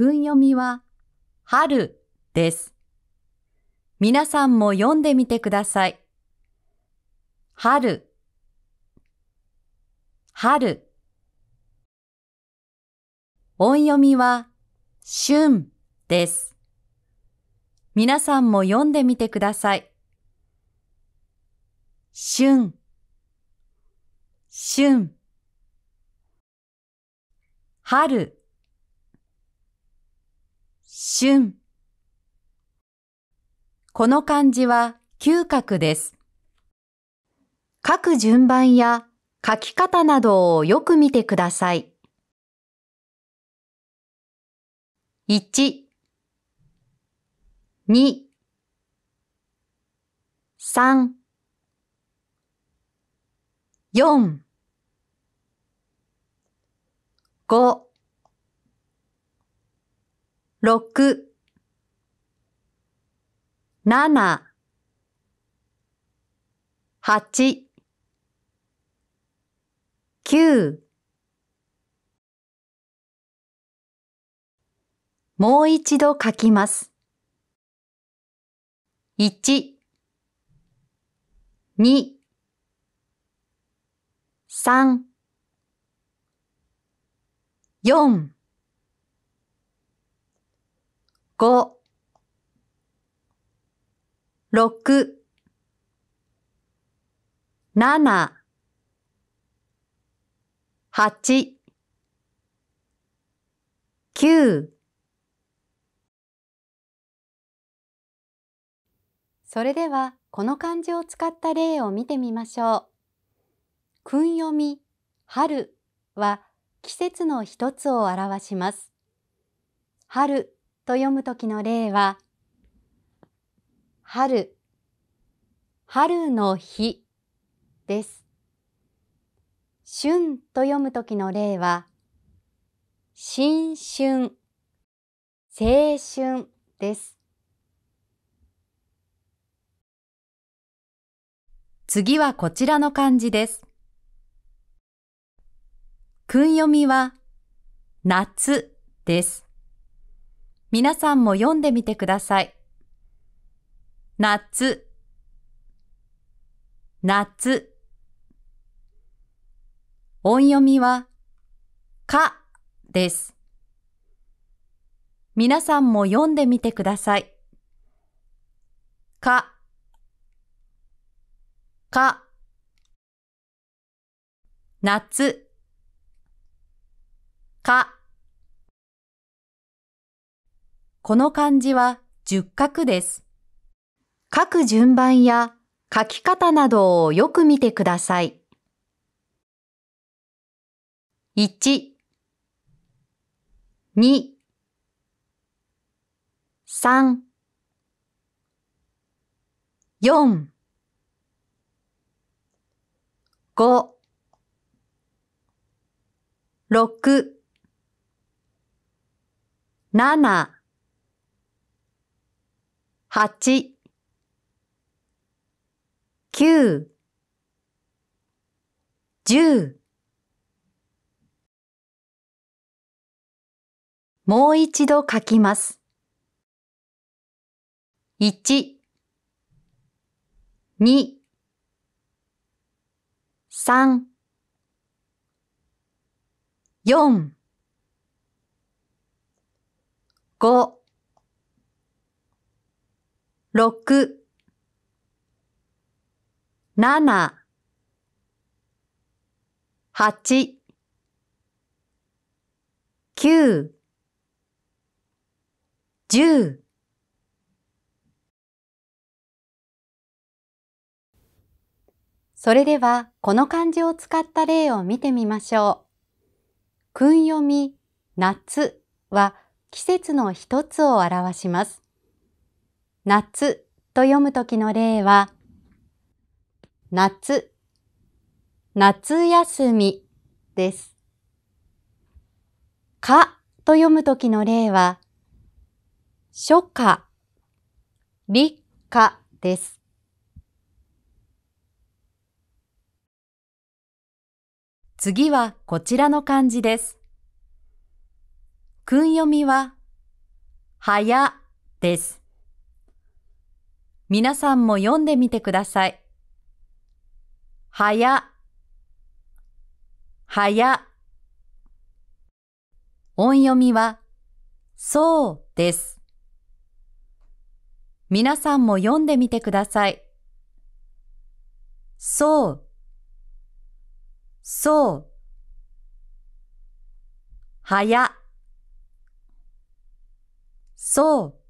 訓読みは春です。皆さんも読んでみてください。春、春。音読みは春です。皆さんも読んでみてください。春、春。春。春。この漢字は嗅覚です。書く順番や書き方などをよく見てください。1、2、3、4、5、六、七、八、九。もう一度書きます。一、二、三、四。五、六、七、八、九。それでは、この漢字を使った例を見てみましょう。訓読み、春は季節の一つを表します。春と読むときの例は、春、春の日です。春と読むときの例は、新春、青春です。次はこちらの漢字です。訓読みは、夏です。皆さんも読んでみてください。夏、夏。音読みは、かです。皆さんも読んでみてください。か、か、夏、か、この漢字は十角です。書く順番や書き方などをよく見てください。1、2、3、4、5、6、7、八、九、十。もう一度書きます。一、二、三、四、五。六、七、八、九、十。それでは、この漢字を使った例を見てみましょう。訓読み、夏は季節の一つを表します。夏と読むときの例は、夏、夏休みです。かと読むときの例は、初夏、立夏です。次はこちらの漢字です。訓読みは、はやです。皆さんも読んでみてください。はや、はや。音読みは、そうです。皆さんも読んでみてください。そう、そう。はや、そう。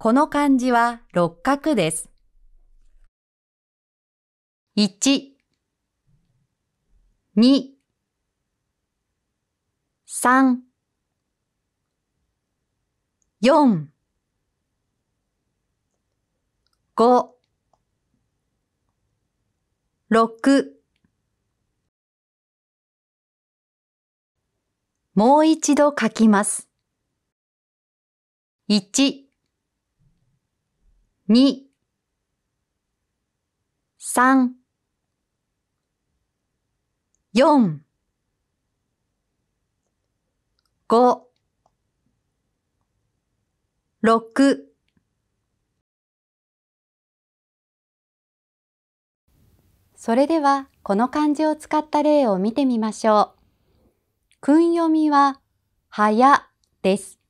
この漢字は六角です。一、二、三、四、五、六。もう一度書きます。1、2 3 4 5 6それではこの漢字を使った例を見てみましょう。訓読みは、はやです。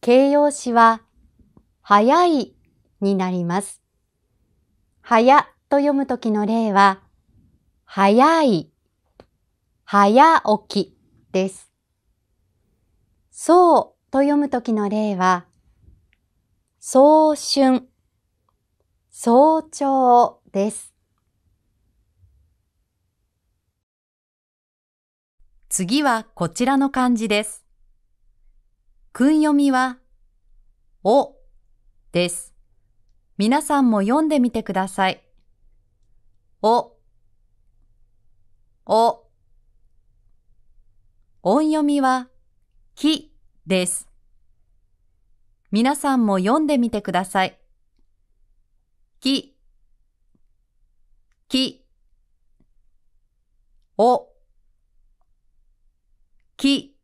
形容詞は、早いになります。早と読むときの例は、早い、早起きです。そうと読むときの例は、早春、早朝です。次はこちらの漢字です。訓読みは、おです。皆さんも読んでみてください。お、お。音読みは、きです。皆さんも読んでみてください。き、き、お、き。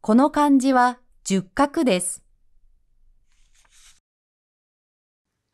この漢字は十角です。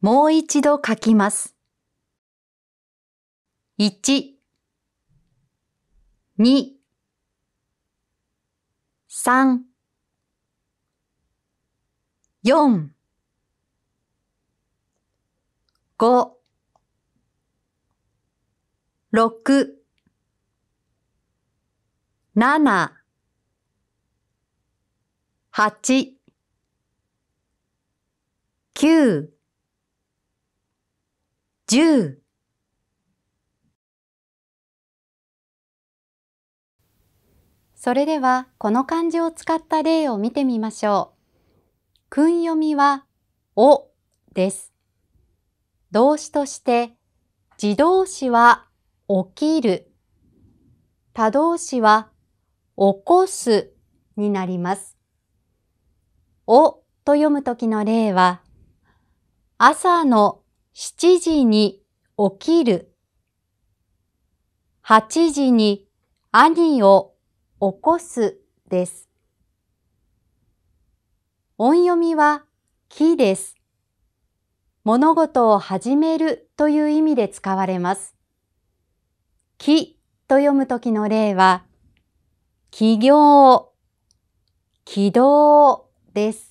もう一度書きます。1、2、3、4、5、6、7、8、9、10それではこの漢字を使った例を見てみましょう。訓読みはおです。動詞として自動詞は起きる、他動詞は起こすになります。おと読むときの例は朝の7時に起きる。8時に兄を起こすです。音読みは木です。物事を始めるという意味で使われます。木と読むときの例は、起業、起動です。